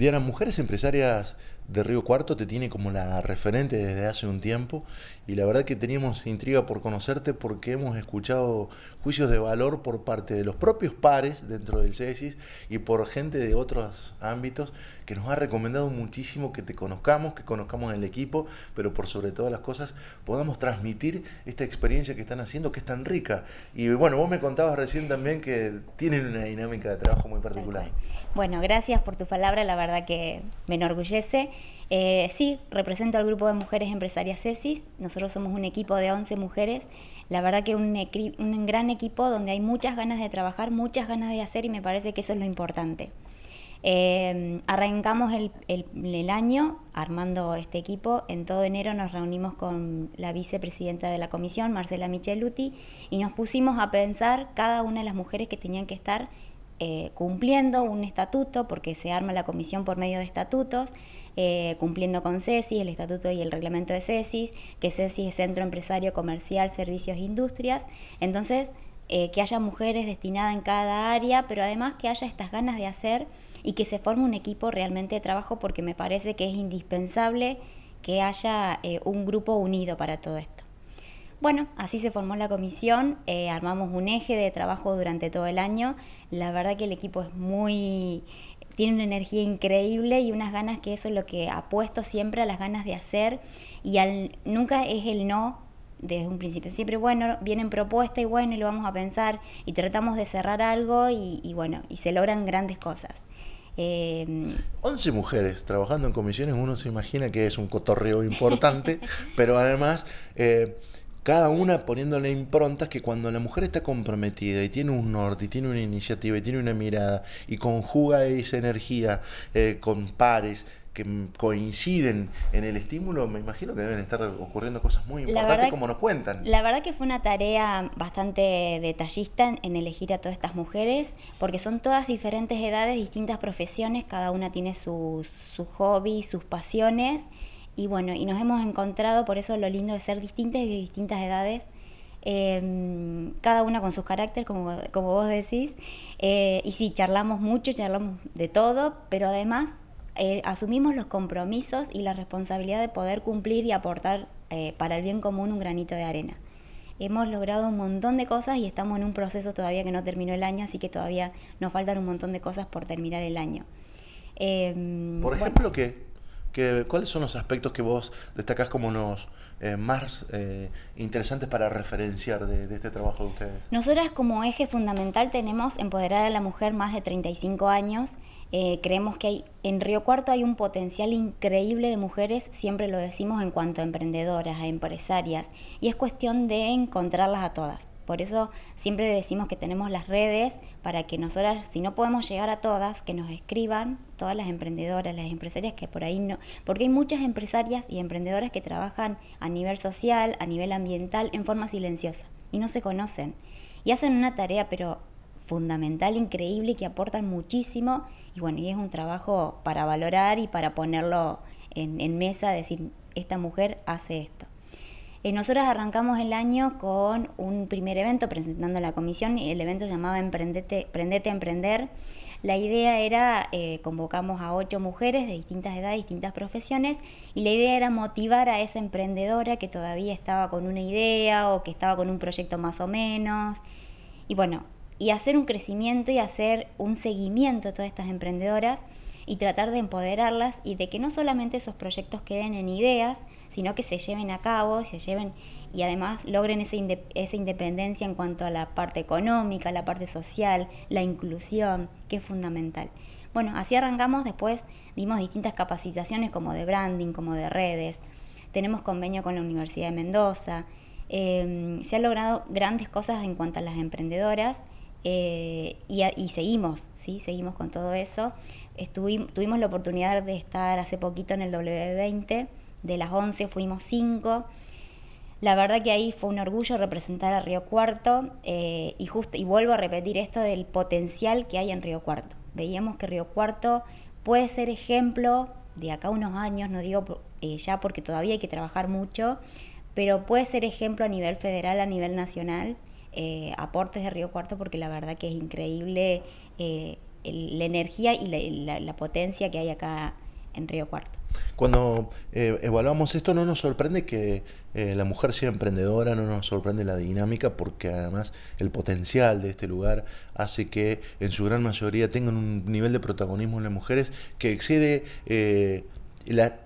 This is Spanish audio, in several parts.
Diana, Mujeres Empresarias de Río Cuarto te tiene como la referente desde hace un tiempo y la verdad que teníamos intriga por conocerte porque hemos escuchado juicios de valor por parte de los propios pares dentro del CESIS y por gente de otros ámbitos que nos ha recomendado muchísimo que te conozcamos, que conozcamos el equipo, pero por sobre todas las cosas podamos transmitir esta experiencia que están haciendo, que es tan rica. Y bueno, vos me contabas recién también que tienen una dinámica de trabajo muy particular. Bueno, gracias por tu palabra, la verdad que me enorgullece. Eh, sí, represento al grupo de mujeres empresarias CESIS. Nosotros somos un equipo de 11 mujeres. La verdad que un, un gran equipo donde hay muchas ganas de trabajar, muchas ganas de hacer y me parece que eso es lo importante. Em, arrancamos el, año armando este equipo. En todo enero nos reunimos con la vicepresidenta de la comisión, Marcela Micheluti, y nos pusimos a pensar cada una de las mujeres que tenían que estar eh, cumpliendo un estatuto, porque se arma la comisión por medio de estatutos, eh, cumpliendo con Ceci, el estatuto y el reglamento de CESIS, que CESIS es Centro Empresario Comercial, Servicios e Industrias. Entonces, eh, que haya mujeres destinadas en cada área, pero además que haya estas ganas de hacer y que se forme un equipo realmente de trabajo porque me parece que es indispensable que haya eh, un grupo unido para todo esto. Bueno, así se formó la comisión, eh, armamos un eje de trabajo durante todo el año. La verdad que el equipo es muy tiene una energía increíble y unas ganas que eso es lo que apuesto siempre a las ganas de hacer y al, nunca es el no desde un principio. Siempre, bueno, vienen propuestas y bueno, y lo vamos a pensar y tratamos de cerrar algo y, bueno, y se logran grandes cosas. Em, Once 11 mujeres trabajando en comisiones, uno se imagina que es un cotorreo importante, pero además... Eh, cada una poniéndole improntas que cuando la mujer está comprometida y tiene un norte, y tiene una iniciativa, y tiene una mirada, y conjuga esa energía eh, con pares, que coinciden en el estímulo, me imagino que deben estar ocurriendo cosas muy importantes como nos cuentan. La verdad que fue una tarea bastante detallista en elegir a todas estas mujeres, porque son todas diferentes edades, distintas profesiones, cada una tiene sus su hobbies, sus pasiones, y bueno, y nos hemos encontrado, por eso lo lindo de ser distintas de distintas edades, em, cada una con sus carácter como, vos decís, eh, y sí, charlamos mucho, charlamos de todo, pero además eh, asumimos los compromisos y la responsabilidad de poder cumplir y aportar eh, para el bien común un granito de arena. Hemos logrado un montón de cosas y estamos en un proceso todavía que no terminó el año, así que todavía nos faltan un montón de cosas por terminar el año. Em, ¿Por ejemplo qué? ¿cuáles son los aspectos que vos destacás como los eh, más eh, interesantes para referenciar de, este trabajo de ustedes? Nosotras como eje fundamental tenemos empoderar a la mujer más de 35 años. Eh, creemos que hay, en Río Cuarto hay un potencial increíble de mujeres, siempre lo decimos en cuanto a emprendedoras, a empresarias, y es cuestión de encontrarlas a todas. Por eso siempre decimos que tenemos las redes para que nosotras, si no podemos llegar a todas, que nos escriban todas las emprendedoras, las empresarias que por ahí no, porque hay muchas empresarias y emprendedoras que trabajan a nivel social, a nivel ambiental, en forma silenciosa y no se conocen. Y hacen una tarea, pero fundamental, increíble, que aportan muchísimo. Y bueno, y es un trabajo para valorar y para ponerlo en mesa, decir, esta mujer hace esto. Eh, arrancamos el año con un primer evento presentando la comisión y el evento se llamaba Emprendete, a Emprender. La idea era, eh, convocamos a ocho mujeres de distintas edades, distintas profesiones, y la idea era motivar a esa emprendedora que todavía estaba con una idea o que estaba con un proyecto más o menos. Y bueno, y hacer un crecimiento y hacer un seguimiento a todas estas emprendedoras y tratar de empoderarlas y de que no solamente esos proyectos queden en ideas, sino que se lleven a cabo, se lleven y además logren esa, independencia en cuanto a la parte económica, la parte social, la inclusión, que es fundamental. Bueno, así arrancamos, después dimos distintas capacitaciones como de branding, como de redes, tenemos convenio con la Universidad de Mendoza, em, se han logrado grandes cosas en cuanto a las emprendedoras eh, y, y, seguimos, ¿sí? seguimos con todo eso tuvimos la oportunidad de estar hace poquito en el W20, de las 11 fuimos 5. La verdad que ahí fue un orgullo representar a Río Cuarto eh, y, y vuelvo a repetir esto del potencial que hay en Río Cuarto. Veíamos que Río Cuarto puede ser ejemplo de acá unos años, no digo eh, ya porque todavía hay que trabajar mucho, pero puede ser ejemplo a nivel federal, a nivel nacional, eh, aportes de Río Cuarto, porque la verdad que es increíble la energía y la, potencia que hay acá en Río Cuarto. Cuando eh, evaluamos esto, no nos sorprende que eh, la mujer sea emprendedora, no nos sorprende la dinámica, porque además el potencial de este lugar hace que en su gran mayoría tengan un nivel de protagonismo en las mujeres que excede eh, la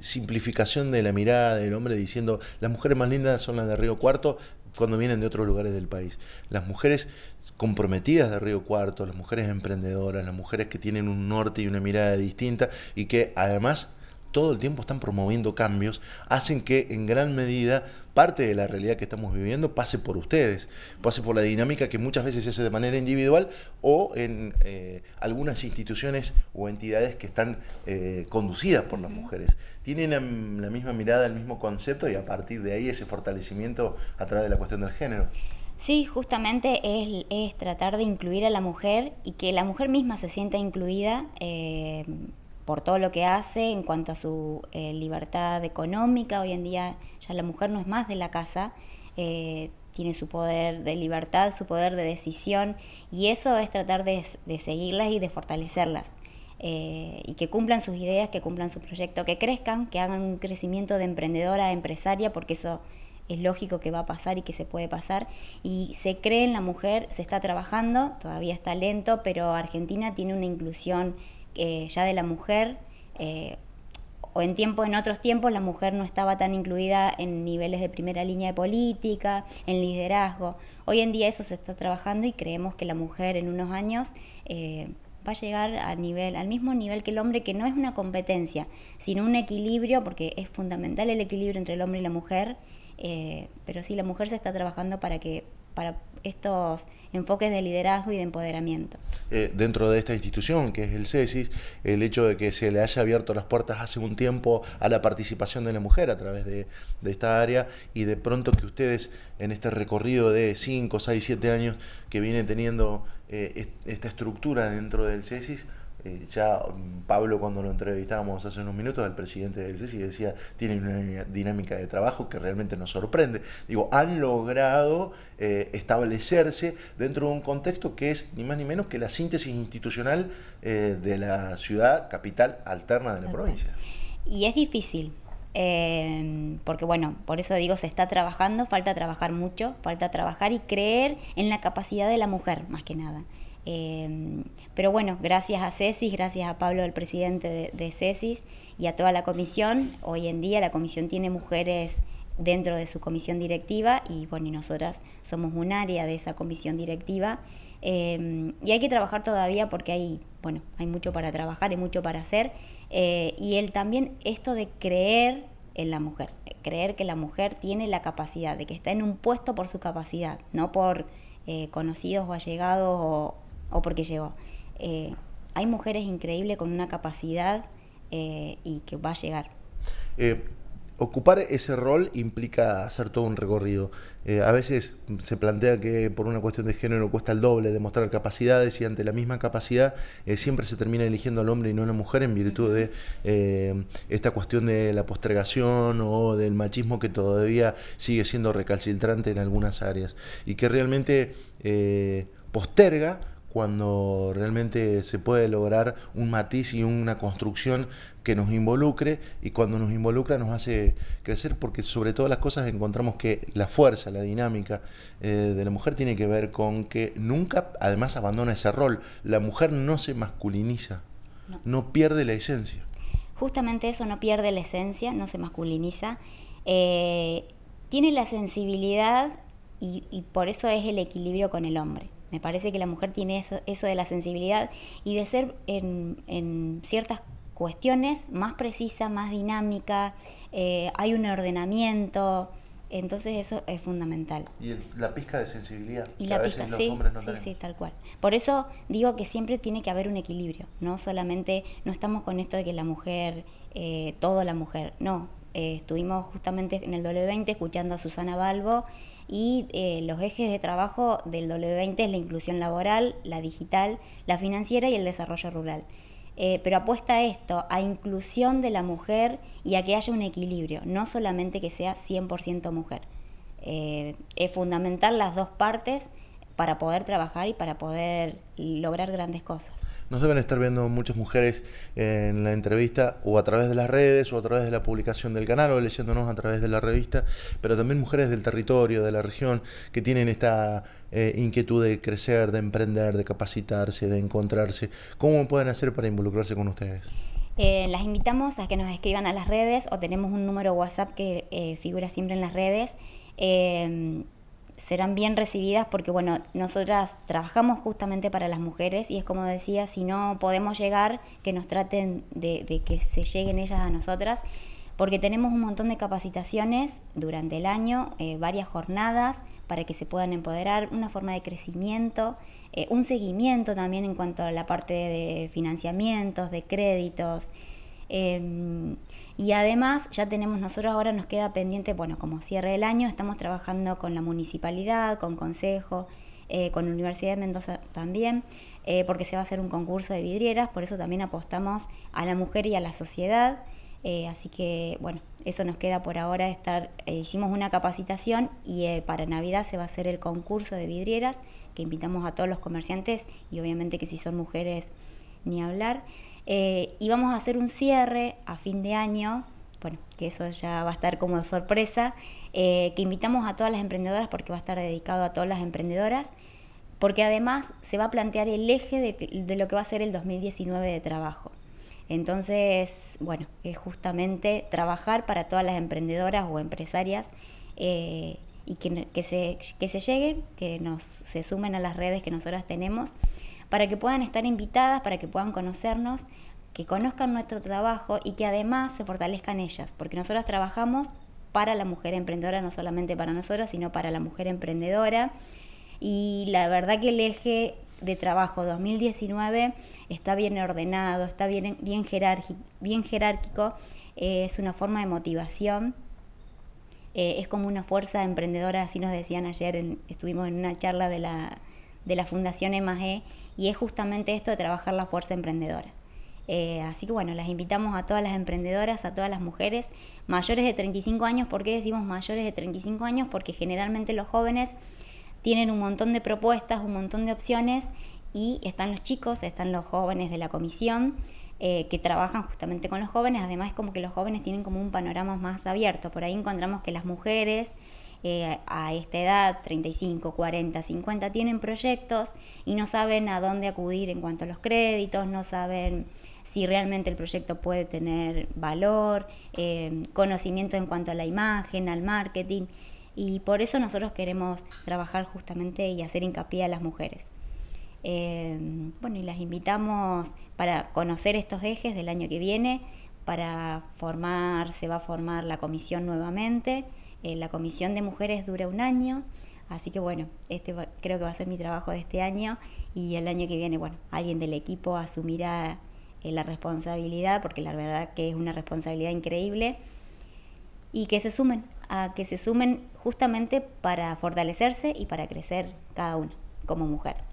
simplificación de la mirada del hombre diciendo las mujeres más lindas son las de Río Cuarto, cuando vienen de otros lugares del país. Las mujeres comprometidas de Río Cuarto, las mujeres emprendedoras, las mujeres que tienen un norte y una mirada distinta y que además todo el tiempo están promoviendo cambios, hacen que en gran medida parte de la realidad que estamos viviendo pase por ustedes, pase por la dinámica que muchas veces se hace de manera individual o en eh, algunas instituciones o entidades que están eh, conducidas por las mujeres. Tienen la, misma mirada, el mismo concepto y a partir de ahí ese fortalecimiento a través de la cuestión del género. Sí, justamente es, tratar de incluir a la mujer y que la mujer misma se sienta incluida eh, por todo lo que hace en cuanto a su eh, libertad económica. Hoy en día ya la mujer no es más de la casa, eh, tiene su poder de libertad, su poder de decisión y eso es tratar de, de seguirlas y de fortalecerlas. Eh, y que cumplan sus ideas, que cumplan su proyecto, que crezcan, que hagan un crecimiento de emprendedora empresaria, porque eso es lógico que va a pasar y que se puede pasar. Y se cree en la mujer, se está trabajando, todavía está lento, pero Argentina tiene una inclusión eh, ya de la mujer, eh, o en tiempos, en otros tiempos, la mujer no estaba tan incluida en niveles de primera línea de política, en liderazgo. Hoy en día eso se está trabajando y creemos que la mujer en unos años eh, va a llegar a nivel, al mismo nivel que el hombre, que no es una competencia, sino un equilibrio, porque es fundamental el equilibrio entre el hombre y la mujer. pero sí, la mujer se está trabajando para que para estos enfoques de liderazgo y de empoderamiento. Eh, dentro de esta institución que es el CESIS, el hecho de que se le haya abierto las puertas hace un tiempo a la participación de la mujer a través de, esta área y de pronto que ustedes en este recorrido de 5, 6, 7 años que viene teniendo eh, esta estructura dentro del CESIS, eh, ya mm, Pablo cuando lo entrevistábamos hace unos minutos al presidente del CESI decía, tienen una dinámica de trabajo que realmente nos sorprende. Digo, han logrado eh, establecerse dentro de un contexto que es ni más ni menos que la síntesis institucional eh, de la ciudad capital alterna de la provincia. Y es difícil, em, porque bueno, por eso digo, se está trabajando, falta trabajar mucho, falta trabajar y creer en la capacidad de la mujer, más que nada. Em, pero bueno, gracias a CESIS, gracias a Pablo, el presidente de, CESIS, y a toda la comisión. Hoy en día la comisión tiene mujeres dentro de su comisión directiva y bueno, y nosotras somos un área de esa comisión directiva. Em, y hay que trabajar todavía porque hay, bueno, hay mucho para trabajar, y mucho para hacer. Eh, y él también esto de creer en la mujer, creer que la mujer tiene la capacidad, de que está en un puesto por su capacidad, no por eh, conocidos o allegados o, o porque llegó. Eh, hay mujeres increíbles con una capacidad eh, y que va a llegar. Eh, ocupar ese rol implica hacer todo un recorrido. a veces se plantea que por una cuestión de género cuesta el doble demostrar capacidades y ante la misma capacidad siempre se termina eligiendo al hombre y no a la mujer en virtud de esta cuestión de la postergación o del machismo que todavía sigue siendo recalcitrante en algunas áreas y que realmente posterga cuando realmente se puede lograr un matiz y una construcción que nos involucre y cuando nos involucra nos hace crecer porque sobre todas las cosas encontramos que la fuerza, la dinámica eh, de la mujer tiene que ver con que nunca además abandona ese rol. La mujer no se masculiniza, no, pierde la esencia. Justamente eso, no pierde la esencia, no se masculiniza. Eh, tiene la sensibilidad y por eso es el equilibrio con el hombre me parece que la mujer tiene eso, eso de la sensibilidad y de ser en, en ciertas cuestiones más precisa, más dinámica, eh, hay un ordenamiento, entonces eso es fundamental. Y la pizca de sensibilidad. la a veces los hombres no sí, sí, tal cual. Por eso digo que siempre tiene que haber un equilibrio, no solamente, no estamos con esto de que la mujer, eh, todo la mujer, no. Eh, estuvimos justamente en el W20 escuchando a Susana Balbo y eh, los ejes de trabajo del W20 es la inclusión laboral, la digital, la financiera y el desarrollo rural. Eh, pero apuesta a esto, a inclusión de la mujer y a que haya un equilibrio, no solamente que sea 100% mujer. Eh, es fundamental las dos partes para poder trabajar y para poder lograr grandes cosas nos deben estar viendo muchas mujeres en la entrevista o a través de las redes o a través de la publicación del canal o leyéndonos a través de la revista, pero también mujeres del territorio, de la región, que tienen esta eh, inquietud de crecer, de emprender, de capacitarse, de encontrarse. ¿Cómo pueden hacer para involucrarse con ustedes? Eh, las invitamos a que nos escriban a las redes o tenemos un número WhatsApp que eh, figura siempre en las redes serán bien recibidas porque, bueno, nosotras trabajamos justamente para las mujeres y es como decía, si no podemos llegar, que nos traten de, que se lleguen ellas a nosotras, porque tenemos un montón de capacitaciones durante el año, eh, varias jornadas para que se puedan empoderar, una forma de crecimiento, eh, un seguimiento también en cuanto a la parte de financiamientos, de créditos, Em, y además ya tenemos, nosotros ahora nos queda pendiente, bueno, como cierre del año, estamos trabajando con la municipalidad, con consejo, eh, con la Universidad de Mendoza también, eh, porque se va a hacer un concurso de vidrieras, por eso también apostamos a la mujer y a la sociedad. Eh, así que bueno, eso nos queda por ahora estar, hicimos una capacitación y para Navidad se va a hacer el concurso de vidrieras que invitamos a todos los comerciantes y obviamente que si son mujeres ni hablar. Eh, y vamos a hacer un cierre a fin de año, bueno, que eso ya va a estar como sorpresa, eh, que invitamos a todas las emprendedoras porque va a estar dedicado a todas las emprendedoras, porque además se va a plantear el eje de, lo que va a ser el 2019 de trabajo. Entonces, bueno, es justamente trabajar para todas las emprendedoras o empresarias eh, y que, se, que se lleguen, que nos, se sumen a las redes que nosotras tenemos para que puedan estar invitadas, para que puedan conocernos, que conozcan nuestro trabajo y que además se fortalezcan ellas, porque nosotras trabajamos para la mujer emprendedora, no solamente para nosotras, sino para la mujer emprendedora. Y la verdad que el eje de trabajo 2019 está bien ordenado, está bien, bien, jerárquico, eh, es una forma de motivación, eh, es como una fuerza emprendedora, así nos decían ayer, estuvimos en una charla de la, Fundación EMAGE, y es justamente esto de trabajar la fuerza emprendedora. Eh, así que bueno, las invitamos a todas las emprendedoras, a todas las mujeres mayores de 35 años. ¿Por qué decimos mayores de 35 años? Porque generalmente los jóvenes tienen un montón de propuestas, un montón de opciones y están los chicos, están los jóvenes de la comisión eh, que trabajan justamente con los jóvenes. Además, como que los jóvenes tienen como un panorama más abierto. Por ahí encontramos que las mujeres, a esta edad, 35, 40, 50, tienen proyectos y no saben a dónde acudir en cuanto a los créditos, no saben si realmente el proyecto puede tener valor, eh, conocimiento en cuanto a la imagen, al marketing. Y por eso nosotros queremos trabajar justamente y hacer hincapié a las mujeres. Eh, bueno, y las invitamos para conocer estos ejes del año que viene, para formar, se va a formar la comisión nuevamente. Eh, la comisión de mujeres dura un año, así que bueno, este creo que va a ser mi trabajo de este año y el año que viene, bueno, alguien del equipo asumirá eh, la responsabilidad, porque la verdad que es una responsabilidad increíble, y que se sumen, a que se sumen justamente para fortalecerse y para crecer cada una como mujer.